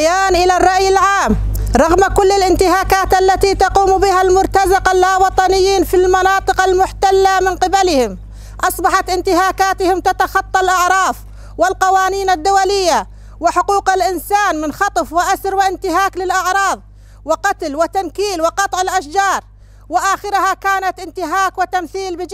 بيان إلى الرأي العام رغم كل الانتهاكات التي تقوم بها المرتزقة اللاوطنيين في المناطق المحتلة من قبلهم أصبحت انتهاكاتهم تتخطى الأعراف والقوانين الدولية وحقوق الإنسان من خطف وأسر وانتهاك للأعراض وقتل وتنكيل وقطع الأشجار وآخرها كانت انتهاك وتمثيل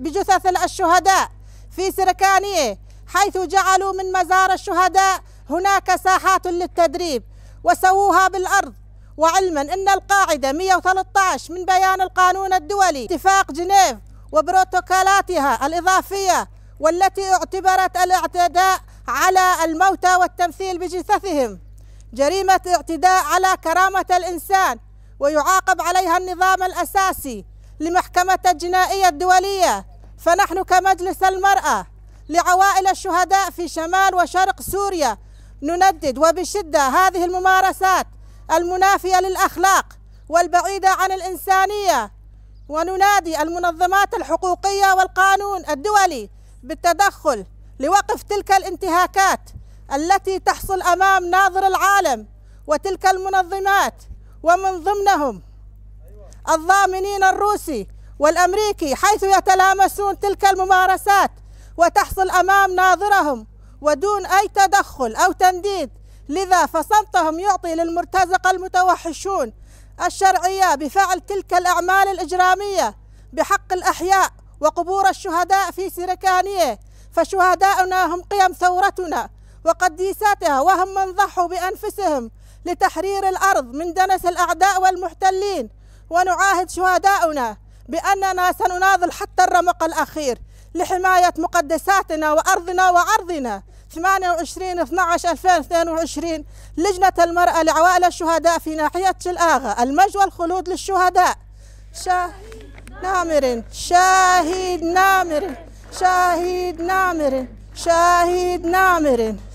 بجثث الشهداء في سركانية حيث جعلوا من مزار الشهداء هناك ساحات للتدريب وسووها بالأرض وعلما أن القاعدة 113 من بيان القانون الدولي اتفاق جنيف وبروتوكولاتها الإضافية والتي اعتبرت الاعتداء على الموتى والتمثيل بجثثهم جريمة اعتداء على كرامة الإنسان ويعاقب عليها النظام الأساسي لمحكمة الجنائية الدولية فنحن كمجلس المرأة لعوائل الشهداء في شمال وشرق سوريا نندد وبشدة هذه الممارسات المنافية للأخلاق والبعيدة عن الإنسانية وننادي المنظمات الحقوقية والقانون الدولي بالتدخل لوقف تلك الانتهاكات التي تحصل أمام ناظر العالم وتلك المنظمات ومن ضمنهم الضامنين الروسي والأمريكي حيث يتلامسون تلك الممارسات وتحصل أمام ناظرهم ودون أي تدخل أو تنديد لذا فصمتهم يعطي للمرتزقة المتوحشون الشرعية بفعل تلك الأعمال الإجرامية بحق الأحياء وقبور الشهداء في سركانية فشهداؤنا هم قيم ثورتنا وقديساتها وهم من ضحوا بأنفسهم لتحرير الأرض من دنس الأعداء والمحتلين ونعاهد شهداؤنا بأننا سنناضل حتى الرمق الأخير لحماية مقدساتنا وأرضنا وعرضنا 28 12 2022 لجنة المرأة لعوائل الشهداء في ناحية الآغا المجوى والخلود للشهداء شاهد نامر شاهد نامر شاهد نامر شاهد نامر